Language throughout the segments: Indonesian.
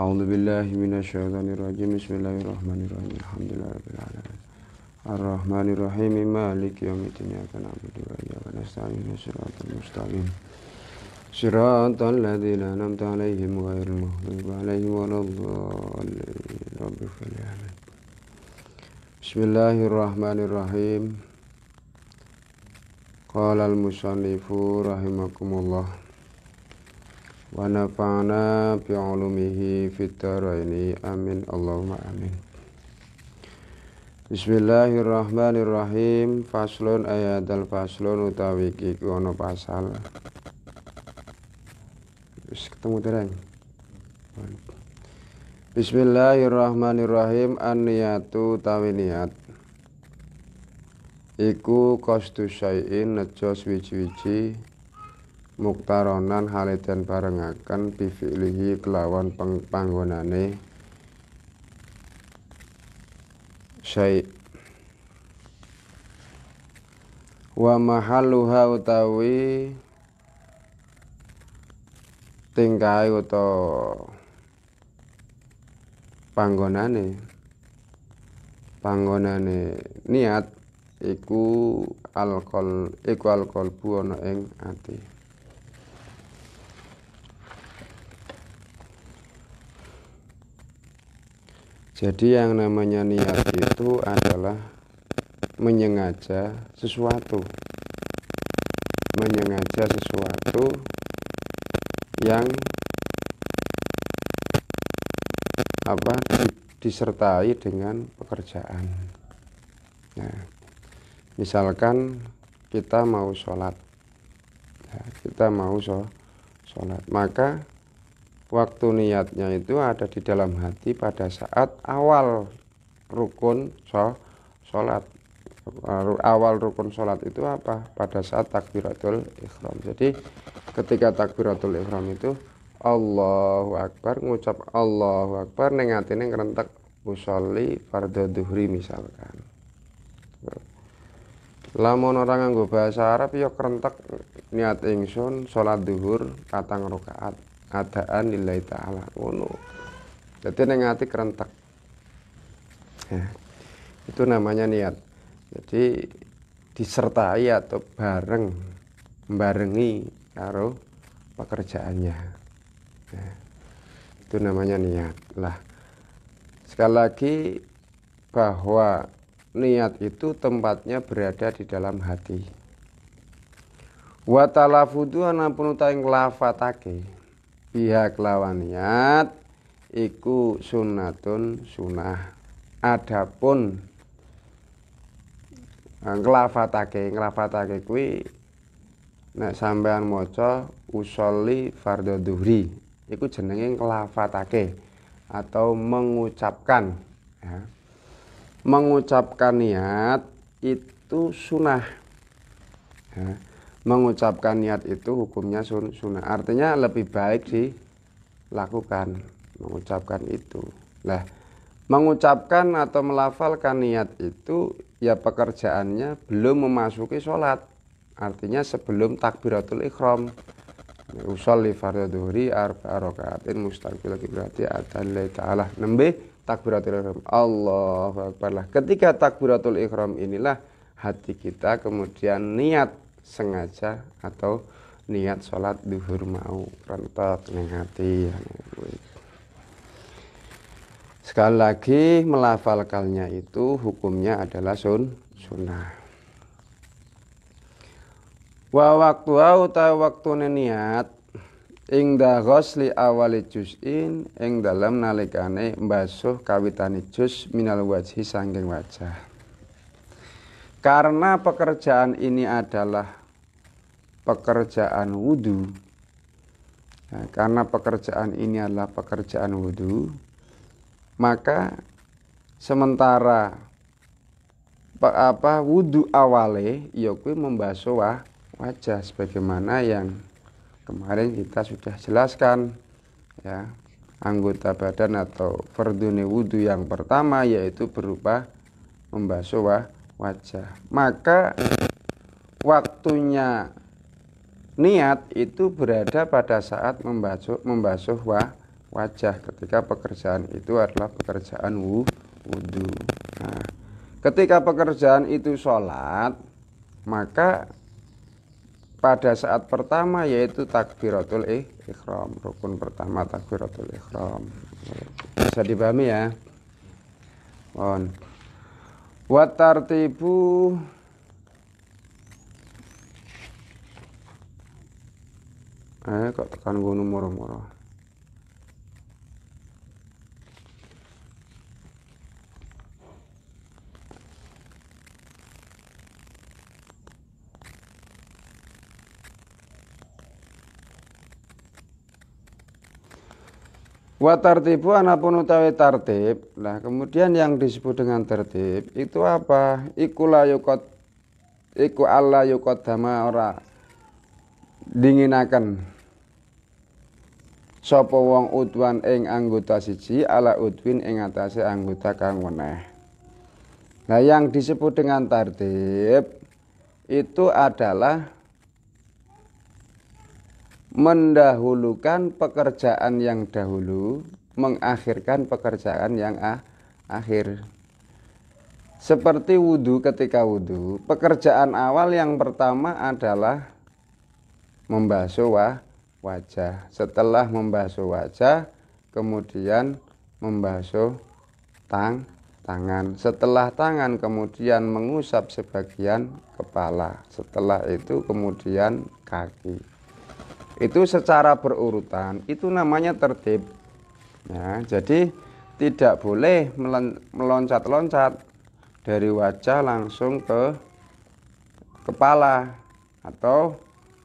أعوذ بالله من الشيطان الرجيم بسم الله الرحمن الرحيم الحمد لله رب العالمين الرحمن الرحيم مالك يوم الدين إياك نعبد وإياك نستعين صراط المستقيم صراط الذين أنعمت عليهم غير المغضوب عليهم ولا الضالين رب آمين بسم الله الرحمن الرحيم قال المصنف رحمكم الله wa nafa'na bi'ulumihi fid dharaini amin Allahumma amin Bismillahirrahmanirrahim faslun ayat al faslun utawi iki ono pasal wis ketemu dereng Bismillahirrahmanirrahim an-niyatu tawi niat iku kostu syai'in nejo wiji wici muktaronan haliden barengaken bifi'lihi kelawan panggonane syai wa mahalluha utawi tingkai utawa panggonane panggonane niat iku alkol iku alkol ana ing ati Jadi yang namanya niat itu adalah menyengaja sesuatu. Menyengaja sesuatu yang apa disertai dengan pekerjaan. Nah, misalkan kita mau sholat, nah, kita mau sholat, maka waktu niatnya itu ada di dalam hati pada saat awal rukun sholat eh, awal rukun sholat itu apa pada saat takbiratul ikhram jadi ketika takbiratul ikhram itu Allahu Akbar ngucap Allahu Akbar nengatin yang kerentek usolli fardhu duhri misalkan lamun orang gue bahasa Arab ya kerentak niat ingsun sholat duhur katang rokaat adaan lillahi taala ngono jadi neng hati kerentak ya. itu namanya niat jadi disertai atau bareng membarengi karo pekerjaannya ya. itu namanya niat lah sekali lagi bahwa niat itu tempatnya berada di dalam hati wa talafudu anapun utaing lafatake pihak kelawan niat iku sunatun sunah adapun eh, ngelafatake ngelafatake kui nek sampean maca usoli fardhu duhri iku jenenge ngelafatake atau mengucapkan ya. mengucapkan niat itu sunah ya mengucapkan niat itu hukumnya sun sunnah artinya lebih baik dilakukan mengucapkan itu lah mengucapkan atau melafalkan niat itu ya pekerjaannya belum memasuki sholat artinya sebelum takbiratul ikhram usul li dhuhri arba'a rakaatin mustaqbil qiblati atallahi ta'ala nembe takbiratul ikhram Allahu akbar lah ketika takbiratul ikhram inilah hati kita kemudian niat sengaja atau niat sholat duhur mau rentet nengati sekali lagi melafalkannya itu hukumnya adalah sun sunnah wa waktu utawa waktu niat ing ghusli awali juz'in ing dalam nalikane mbasuh kawitani juz minal wajhi sangking wajah karena pekerjaan ini adalah pekerjaan wudhu. Nah, karena pekerjaan ini adalah pekerjaan wudhu, maka sementara apa wudhu awale yokui ya membasuh wajah sebagaimana yang kemarin kita sudah jelaskan ya anggota badan atau fardune wudhu yang pertama yaitu berupa membasuh wajah maka waktunya niat itu berada pada saat membasuh membasuh wah, wajah ketika pekerjaan itu adalah pekerjaan wudhu nah, ketika pekerjaan itu sholat maka pada saat pertama yaitu takbiratul ikhram rukun pertama takbiratul ikhram bisa dipahami ya on watartibu eh kok tekan gunung moro-moro Buat tartibu anapun utawi tertib. Nah, kemudian yang disebut dengan tertib itu apa? Iku la yukot iku ala yukot dama ora dinginakan. Sapa wong utwan ing anggota siji ala udwin ing atase anggota kang weneh. Nah, yang disebut dengan tertib itu adalah mendahulukan pekerjaan yang dahulu, mengakhirkan pekerjaan yang ah, akhir. Seperti wudhu ketika wudhu, pekerjaan awal yang pertama adalah membasuh wah, wajah. Setelah membasuh wajah, kemudian membasuh tang tangan. Setelah tangan kemudian mengusap sebagian kepala. Setelah itu kemudian kaki itu secara berurutan itu namanya tertib ya, jadi tidak boleh meloncat-loncat dari wajah langsung ke kepala atau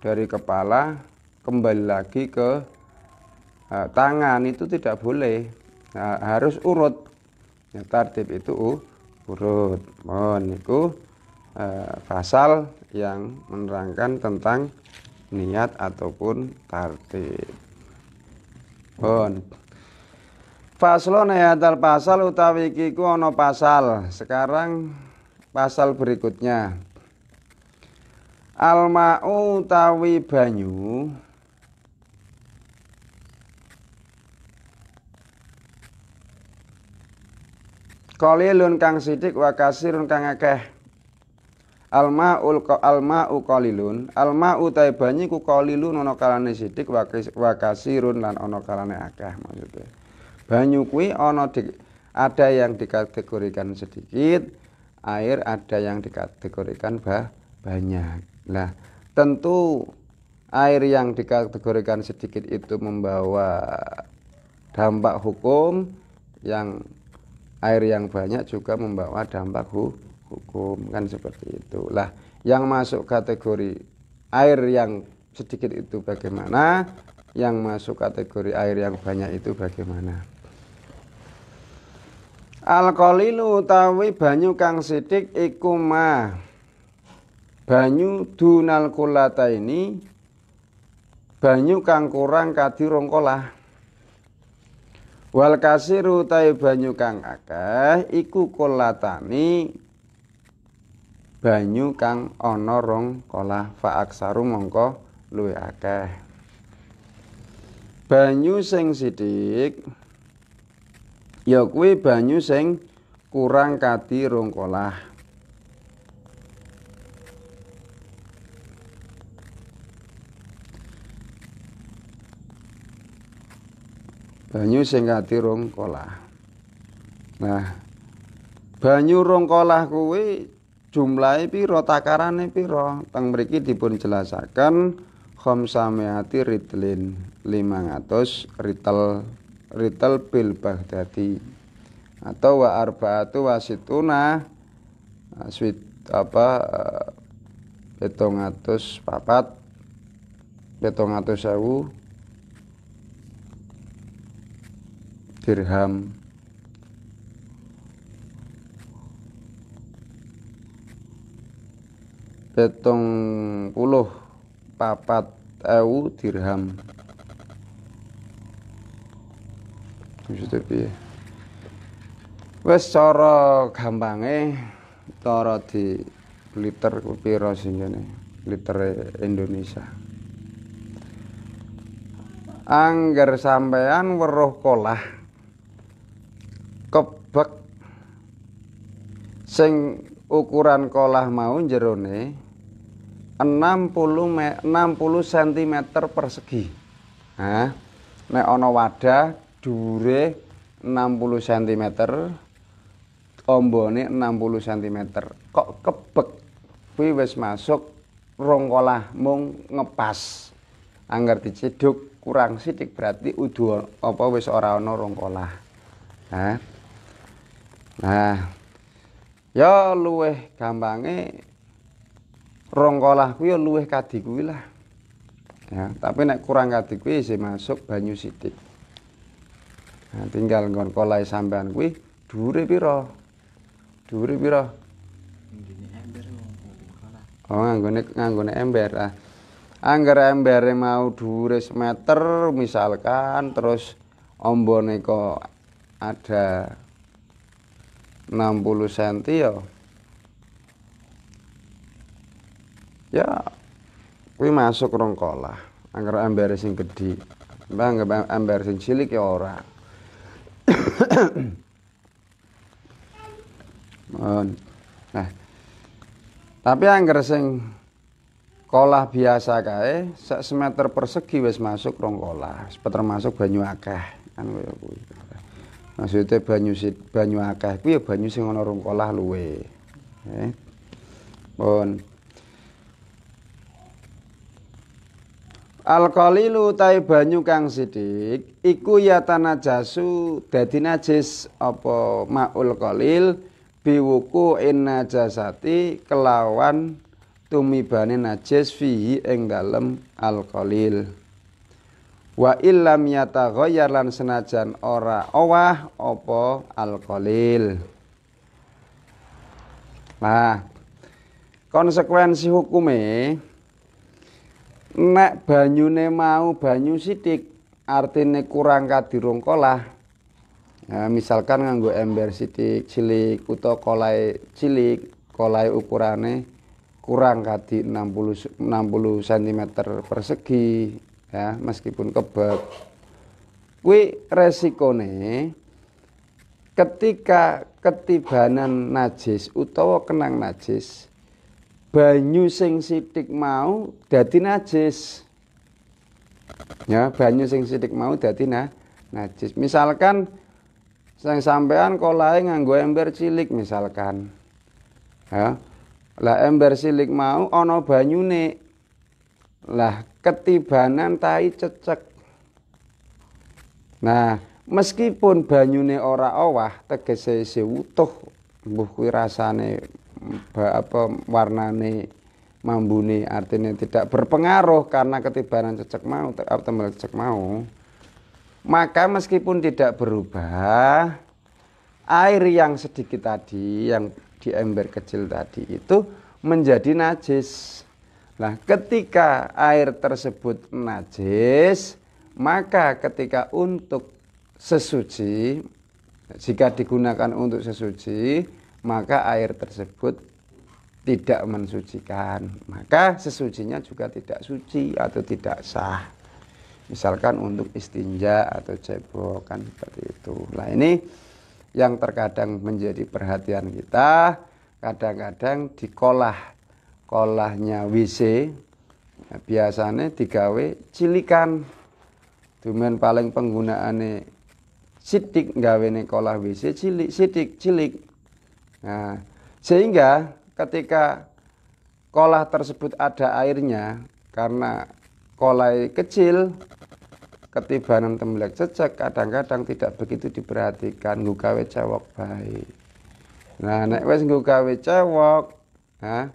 dari kepala kembali lagi ke uh, tangan itu tidak boleh nah, harus urut ya, tertib itu uh, urut mohon itu uh, pasal yang menerangkan tentang niat ataupun tartib pun Faslon hayatal pasal utawi kiku ono pasal sekarang pasal berikutnya Alma'u utawi banyu Kolilun kang sidik wa kasirun kang akeh alma ulko alma ukolilun alma utai banyu ku kolilun ono kalane sithik wa kasirun lan ono kalane akeh maksudnya banyu ono ono di ada yang dikategorikan sedikit air ada yang dikategorikan bah, banyak lah tentu air yang dikategorikan sedikit itu membawa dampak hukum yang air yang banyak juga membawa dampak hukum hukum kan seperti itu lah yang masuk kategori air yang sedikit itu bagaimana yang masuk kategori air yang banyak itu bagaimana Alkolilu utawi banyu kang sidik iku banyu dunal kulata ini banyu kang kurang kadirong kolah wal kasiru tai banyu kang akeh iku kulatani banyu kang ana rong kolah fa aksaru mongko akeh banyu sing sidik, ya kuwi banyu sing kurang kadi rong kolah banyu sing kati rong kolah nah banyu rong kolah kuwi jumlahnya pira takarane pira teng mriki dipun jelasaken khamsamiati ritlin 500 ritel ritel bil Baghdadi atau wa arbaatu wasituna eh, swit apa eh, petongatus papat petongatus atus sewu dirham pitung puluh papat ewu dirham maksudnya piye wis cara gampange cara di liter pira sing ngene liter Indonesia Angger sampean weruh kolah kebek sing ukuran kolah mau jerone 60 60 cm persegi. Nah, nek ana wadah dure 60 cm, ombone 60 cm. Kok kebek kuwi wis masuk rongkolah mung ngepas. Anggar diciduk kurang sidik berarti udu apa wis ora ana rongkolah. Nah. Nah. Ya luweh gampangnya rongkolah kuwi ya luwih kadi kuwi lah. Ya, tapi nek kurang kadi kuwi isih masuk banyu sithik. Nah, tinggal nggon kolahe sampean kuwi dhuure pira? Dhuure pira? Oh, nganggone nganggone ember. Ah. Angger ember mau dure meter misalkan terus ombone kok ada 60 cm ya ya kuwi masuk rongkola angker ambare sing gedhi mbah ambare sing cilik ya ora nah tapi angker sing kolah biasa kae sak semeter persegi wis masuk rongkola termasuk banyu akeh kan kaya maksudnya banyu sit banyu akeh kuwi ya banyu sing ana kolah luwe eh bon. Al-qalilu tai banyu kang sidik iku ya tanajasu dadi najis apa maul qalil biwuku in najasati kelawan tumibane najis fihi ing dalem al-qalil. Wa illam yataghayyar lan senajan ora owah apa al Nah, konsekuensi hukumnya nek banyune mau banyu sithik artine kurang kadirung kolah Nah, misalkan nganggo ember sithik cilik utawa kolai cilik, kolai ukurane kurang kadi 60 60 cm persegi ya, meskipun kebab. Kuwi resikone ketika ketibanan najis utawa kenang najis banyu sing sithik mau dadi najis. Ya, banyu sing sithik mau dadi nah najis. Misalkan sing sampean kolahe nganggo ember cilik misalkan. Ya. Lah ember cilik mau ana banyune. Lah ketibanan tai cecek. Nah, meskipun banyune ora owah tegese isih wutuh, mbuh kuwi rasane apa warnane mambune artinya tidak berpengaruh karena ketibaran cecek mau atau cecek mau maka meskipun tidak berubah air yang sedikit tadi yang di ember kecil tadi itu menjadi najis Nah, ketika air tersebut najis, maka ketika untuk sesuci, jika digunakan untuk sesuci, maka air tersebut tidak mensucikan maka sesucinya juga tidak suci atau tidak sah misalkan untuk istinja atau cebok kan seperti itu nah ini yang terkadang menjadi perhatian kita kadang-kadang di kolah kolahnya WC biasanya nah, biasanya digawe cilikan Dumen paling penggunaannya sidik gawe kolah WC cilik sidik cilik Nah, sehingga ketika kolah tersebut ada airnya karena kolai kecil ketibanan tembelak cecek kadang-kadang tidak begitu diperhatikan nggawe cewok baik. Nah, nek wes nggawe cewek, nah,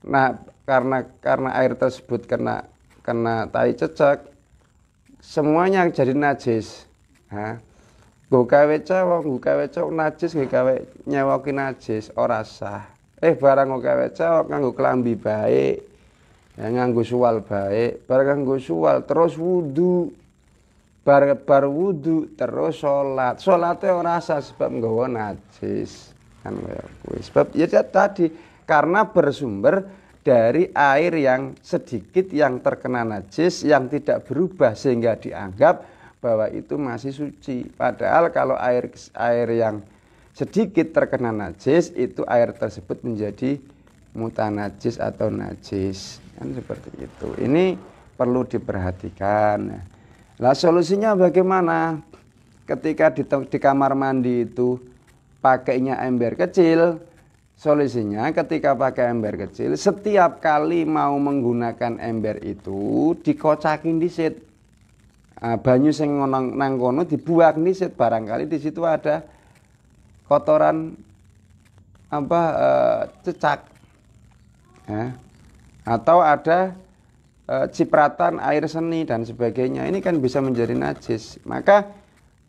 nah karena karena air tersebut kena kena tai cecek semuanya jadi najis. Nah, Nggo gawe cewek, gawe cewek najis, nggo gawe nyewoki najis ora sah. Eh barang nggo gawe cewek nganggo klambi baik, ya, nganggo suwal baik, barang nganggo suwal terus wudu. Bar bar wudu terus sholat sholatnya ora sah sebab nggawa najis. Kan Sebab ya tadi karena bersumber dari air yang sedikit yang terkena najis yang tidak berubah sehingga dianggap bahwa itu masih suci. Padahal kalau air air yang sedikit terkena najis itu air tersebut menjadi muta najis atau najis kan seperti itu. Ini perlu diperhatikan. Lah solusinya bagaimana? Ketika di, di kamar mandi itu pakainya ember kecil, solusinya ketika pakai ember kecil, setiap kali mau menggunakan ember itu dikocakin set Ah, banyu sing ngonong nang kono dibuang nih, barangkali di situ ada kotoran apa e, cecak ya. atau ada e, cipratan air seni dan sebagainya ini kan bisa menjadi najis maka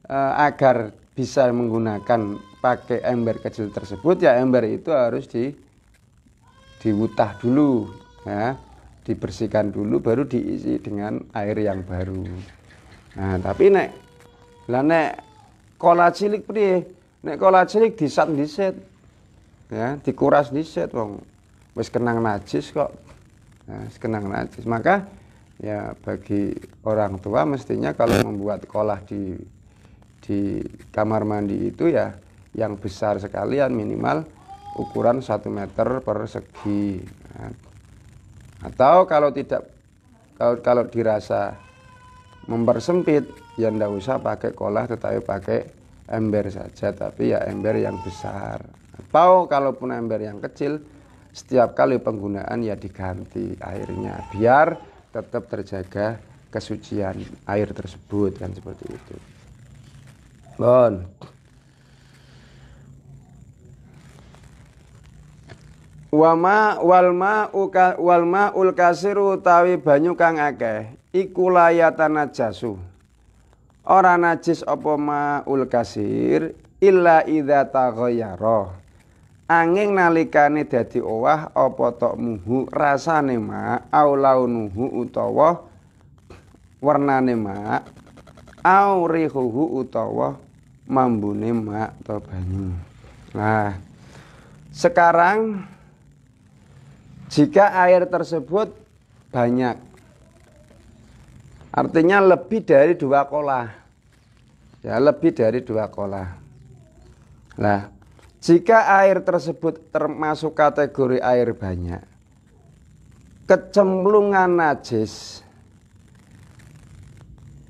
e, agar bisa menggunakan pakai ember kecil tersebut ya ember itu harus di diwutah dulu ya dibersihkan dulu baru diisi dengan air yang baru Nah, tapi nek lah nek kola cilik priye? Nek kola cilik disat diset. Ya, dikuras diset wong. Wis kenang najis kok. Nah, kenang najis. Maka ya bagi orang tua mestinya kalau membuat kolah di di kamar mandi itu ya yang besar sekalian minimal ukuran 1 meter persegi nah, atau kalau tidak kalau kalau dirasa mempersempit ya ndak usah pakai kolah tetapi pakai ember saja tapi ya ember yang besar atau kalaupun ember yang kecil setiap kali penggunaan ya diganti airnya biar tetap terjaga kesucian air tersebut kan seperti itu bon wama walma uka walma tawi banyu kang akeh iku layatana jasu ora najis apa maul kasir illa idza taghayyara angin nalikane dadi owah apa tok muhu rasane ma au launuhu utawa warnane ma au rihuhu utawa mambune ma to banyu nah sekarang jika air tersebut banyak Artinya lebih dari dua kolah. Ya, lebih dari dua kolah. Nah, jika air tersebut termasuk kategori air banyak, kecemplungan najis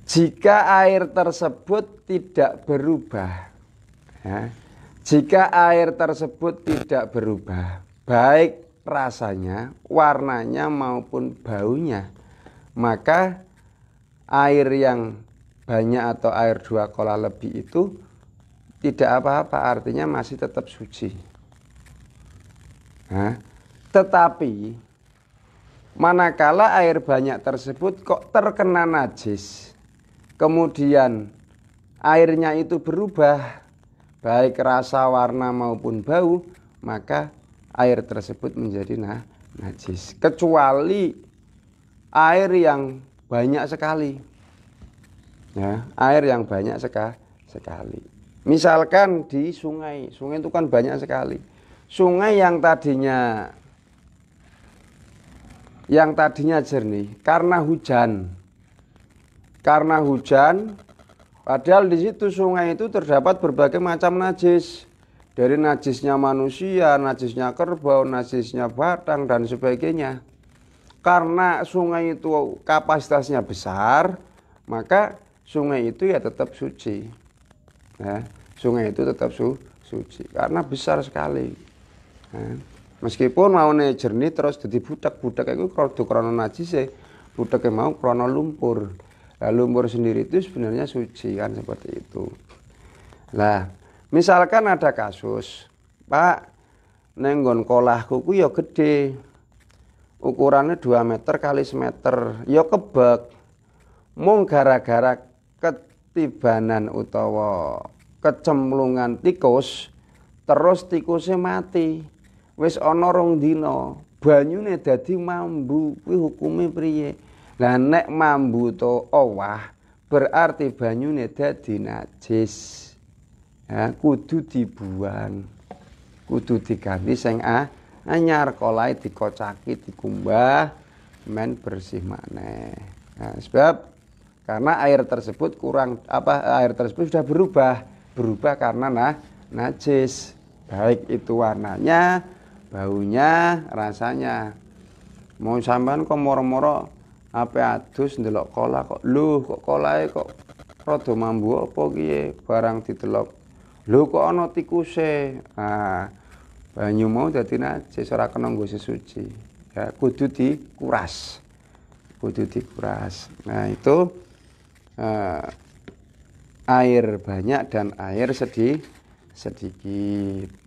jika air tersebut tidak berubah ya, jika air tersebut tidak berubah baik rasanya warnanya maupun baunya maka air yang banyak atau air dua kola lebih itu tidak apa-apa artinya masih tetap suci nah, tetapi manakala air banyak tersebut kok terkena najis kemudian airnya itu berubah baik rasa warna maupun bau maka air tersebut menjadi nah, najis kecuali air yang banyak sekali. Ya, air yang banyak seka, sekali. Misalkan di sungai, sungai itu kan banyak sekali. Sungai yang tadinya yang tadinya jernih karena hujan. Karena hujan, padahal di situ sungai itu terdapat berbagai macam najis. Dari najisnya manusia, najisnya kerbau, najisnya batang dan sebagainya karena sungai itu kapasitasnya besar, maka sungai itu ya tetap suci. Ya, sungai itu tetap su suci karena besar sekali. Ya. Meskipun mau jernih terus jadi budak-budak itu kalau krono najis ya, budak yang mau krono lumpur. Nah, lumpur sendiri itu sebenarnya suci kan seperti itu. Nah, misalkan ada kasus, Pak, nenggon kolahku ku ya gede, ukurannya 2 meter kali semeter ya kebek mung gara-gara ketibanan utawa kecemplungan tikus terus tikusnya mati wis ana rong dina banyune dadi mambu kuwi hukume priye lah nek mambu to owah berarti banyune dadi najis ya kudu dibuang kudu diganti sing ah anyar kolai dikocaki dikumbah men bersih makne nah, sebab karena air tersebut kurang apa air tersebut sudah berubah berubah karena nah najis baik itu warnanya baunya rasanya mau sampean kok moro-moro apa adus ndelok kola kok lu kok kolae kok rada mambu apa kiye barang ditelok lu kok ana tikuse ah banyu mau jadi najis ora kena nggo sesuci ya kudu dikuras kudu dikuras nah itu eh, air banyak dan air sedih sedikit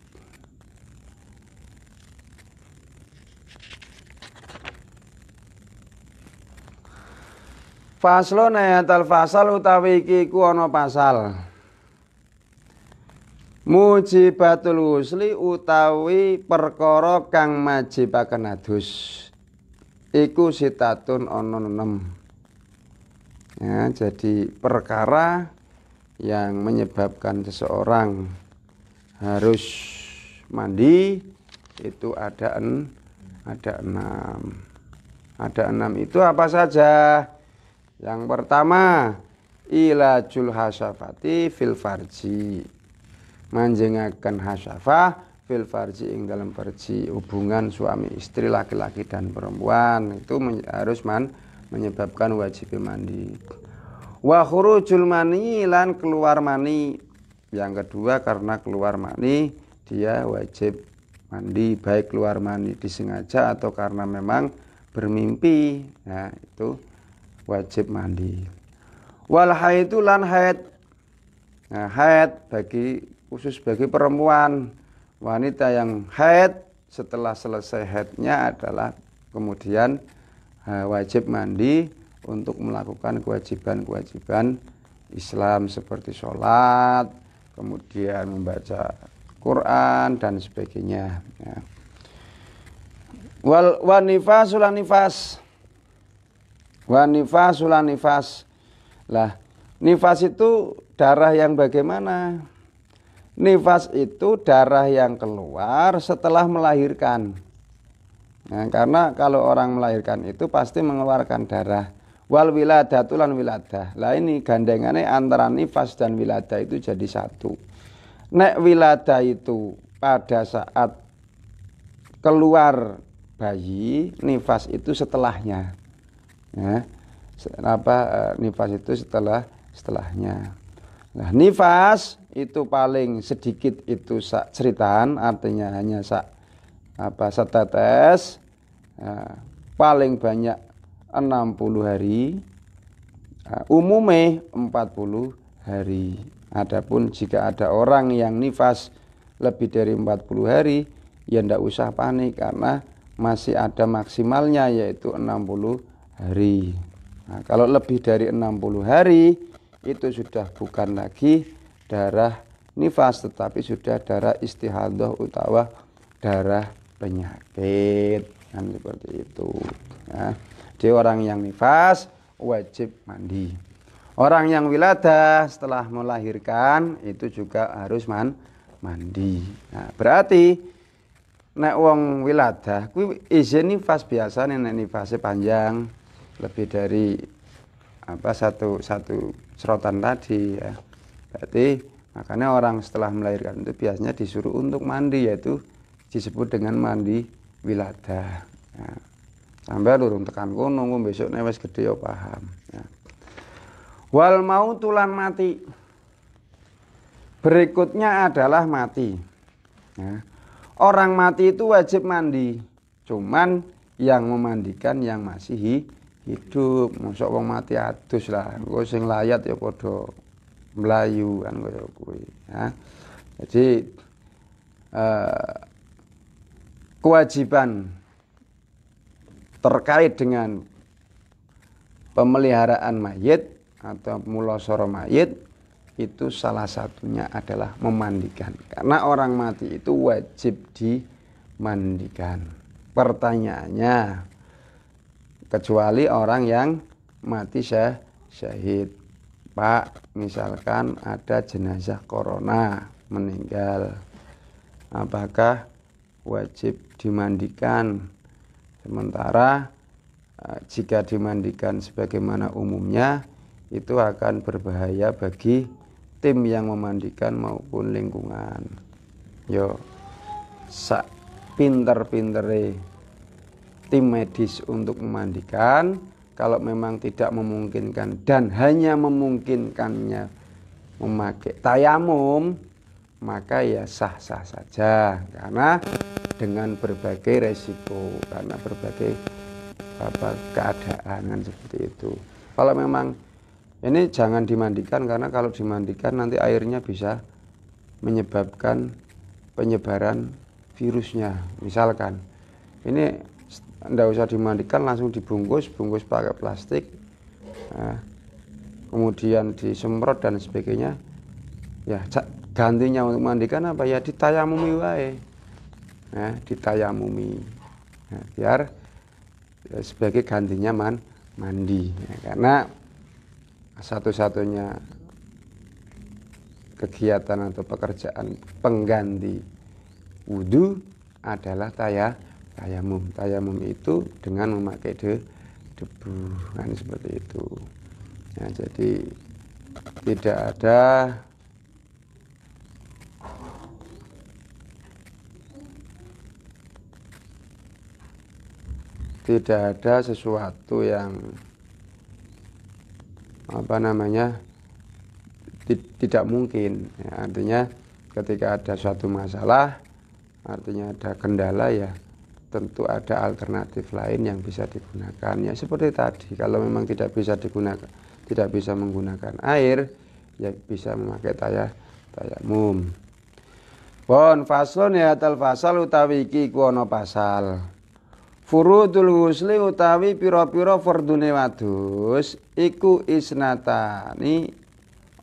Faslun ayat al pasal utawi kiku ono pasal mujibatul usli utawi perkara kang majibaken adus iku sitatun ana enem ya jadi perkara yang menyebabkan seseorang harus mandi itu ada en, ada enam ada enam itu apa saja yang pertama ilajul hasafati fil farji manjengakan hasyafah fil farji ing dalam farji hubungan suami istri laki-laki dan perempuan itu harus man menyebabkan wajib mandi wa khurujul mani lan keluar mani yang kedua karena keluar mani dia wajib mandi baik keluar mani disengaja atau karena memang bermimpi nah itu wajib mandi wal haid lan haid nah haid bagi khusus bagi perempuan wanita yang haid setelah selesai haidnya adalah kemudian eh, wajib mandi untuk melakukan kewajiban-kewajiban Islam seperti sholat, kemudian membaca Quran dan sebagainya. Ya. Wal wanifas nifas wanifas nifas lah nifas itu darah yang bagaimana Nifas itu darah yang keluar setelah melahirkan. Nah, karena kalau orang melahirkan itu pasti mengeluarkan darah. Wal wiladah tulan wiladah. Lah ini gandengannya antara nifas dan wiladah itu jadi satu. Nek wiladah itu pada saat keluar bayi, nifas itu setelahnya. Ya. Apa eh, nifas itu setelah setelahnya. Nah, nifas itu paling sedikit itu sak ceritaan artinya hanya sak apa setetes uh, nah, paling banyak 60 hari nah, umumnya umumnya 40 hari adapun jika ada orang yang nifas lebih dari 40 hari ya ndak usah panik karena masih ada maksimalnya yaitu 60 hari nah, kalau lebih dari 60 hari itu sudah bukan lagi darah nifas tetapi sudah darah istihadah utawa darah penyakit kan seperti itu ya. jadi orang yang nifas wajib mandi orang yang wiladah setelah melahirkan itu juga harus man mandi nah, berarti nek wong wiladah kuwi izin nifas biasa nek nifasnya panjang lebih dari apa satu satu serotan tadi ya berarti makanya orang setelah melahirkan itu biasanya disuruh untuk mandi yaitu disebut dengan mandi wiladah. ya. sampai lurung tekan kono besok wis gede yo ya paham ya. wal mau tulan mati berikutnya adalah mati ya. orang mati itu wajib mandi cuman yang memandikan yang masih hidup masuk wong mati adus lah goseng sing layat ya padha Melayu kan kaya kuwi ya. Jadi eh, kewajiban terkait dengan pemeliharaan mayit atau mulosoro mayit itu salah satunya adalah memandikan karena orang mati itu wajib dimandikan pertanyaannya kecuali orang yang mati syah, syahid Pak, misalkan ada jenazah corona meninggal, apakah wajib dimandikan? Sementara e, jika dimandikan sebagaimana umumnya, itu akan berbahaya bagi tim yang memandikan maupun lingkungan. Yo, sak pinter tim medis untuk memandikan kalau memang tidak memungkinkan dan hanya memungkinkannya memakai tayamum maka ya sah-sah saja karena dengan berbagai resiko karena berbagai apa keadaan kan seperti itu kalau memang ini jangan dimandikan karena kalau dimandikan nanti airnya bisa menyebabkan penyebaran virusnya misalkan ini tidak usah dimandikan langsung dibungkus bungkus pakai plastik nah, kemudian disemprot dan sebagainya ya gantinya untuk mandikan apa ya ditayamumi wae nah, ditayamumi nah, biar ya, sebagai gantinya man mandi ya, karena satu-satunya kegiatan atau pekerjaan pengganti wudhu adalah tayah tayamum tayamum itu dengan memakai de debu kan seperti itu ya, jadi tidak ada tidak ada sesuatu yang apa namanya tidak mungkin ya, artinya ketika ada suatu masalah artinya ada kendala ya tentu ada alternatif lain yang bisa digunakan ya seperti tadi kalau memang tidak bisa digunakan tidak bisa menggunakan air ya bisa memakai taya taya mum pon faslon ya tal fasal utawi iki kuono pasal furudul husli utawi piro-piro fardune wadus iku isnatani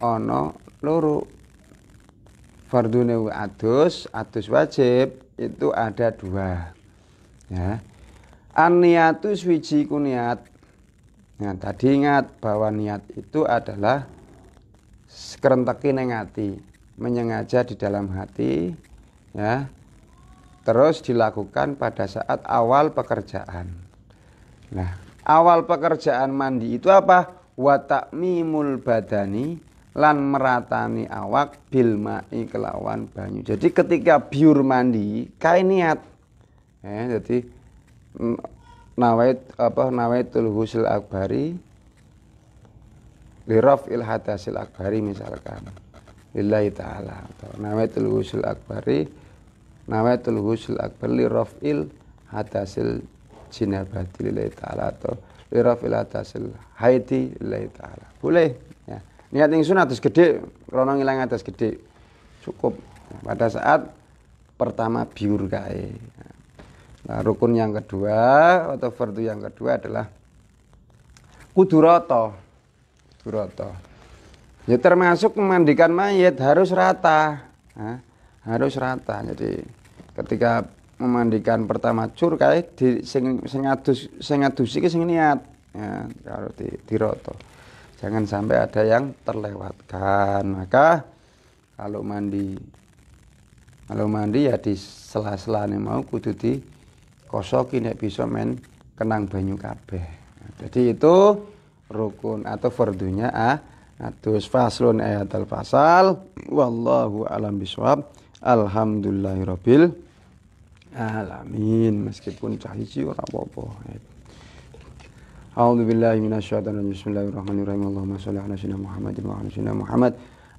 ono loro fardune wadus adus wajib itu ada dua ya an niatu swiji ku niat nah tadi ingat bahwa niat itu adalah sekerenteki neng hati menyengaja di dalam hati ya terus dilakukan pada saat awal pekerjaan nah awal pekerjaan mandi itu apa watak mimul badani lan meratani awak bilma kelawan banyu jadi ketika biur mandi kain niat eh jadi mm, nawait apa nawaitul husul akbari liraf ilhatasil akbari misalkan lillahi ta'ala atau nawaitul husul akbari nawaitul husul akbar liraf il hadasil jinabati lillahi ta'ala atau liraf il hadasil haiti lillahi ta'ala boleh ya niat sunat atas gede Ronong ngilang atas gede cukup pada saat pertama biur kae Nah, rukun yang kedua atau fardu yang kedua adalah kuduroto. Kuduroto. Ya termasuk memandikan mayat harus rata. Nah, harus rata. Jadi ketika memandikan pertama cur kayak di sing sing adus sing adus iki sing niat. Ya, harus di, diroto. Jangan sampai ada yang terlewatkan. Maka kalau mandi kalau mandi ya di sela-sela mau kudu di kosoki nek bisa men kenang banyu kabeh jadi itu rukun atau fardunya ah atus faslun al fasal wallahu alam biswab alhamdulillahirabbil alamin meskipun cahici ora apa-apa A'udzu billahi minasyaitonir rajim. Bismillahirrahmanirrahim. Allahumma shalli ala sayyidina Muhammad wa ala sayyidina Muhammad.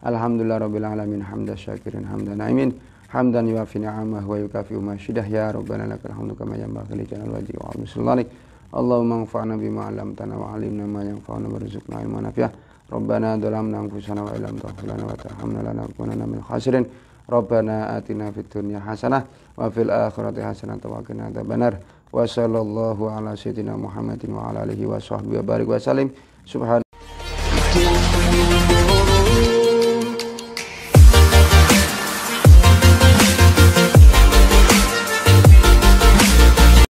Alhamdulillahirabbil alamin hamdan syakirin hamdan naimin hamdan yuafi ni'amahu wa yukafi ma ya rabbana lakal hamdu kama yanbaghi li jalali wajhika wa 'azimi Allahumma anfa'na bima 'allamtana wa 'allimna ma yanfa'una warzuqna 'ilman nafi'ah ربنا ظلمنا انفسنا وان لم تغفر لنا وترحمنا لنكونن من الخاسرين ربنا آتنا في الدنيا حسنة وفي الآخرة حسنة وقنا عذاب النار وصلى الله على سيدنا محمد وعلى وصحبه وبارك وسلم سبحان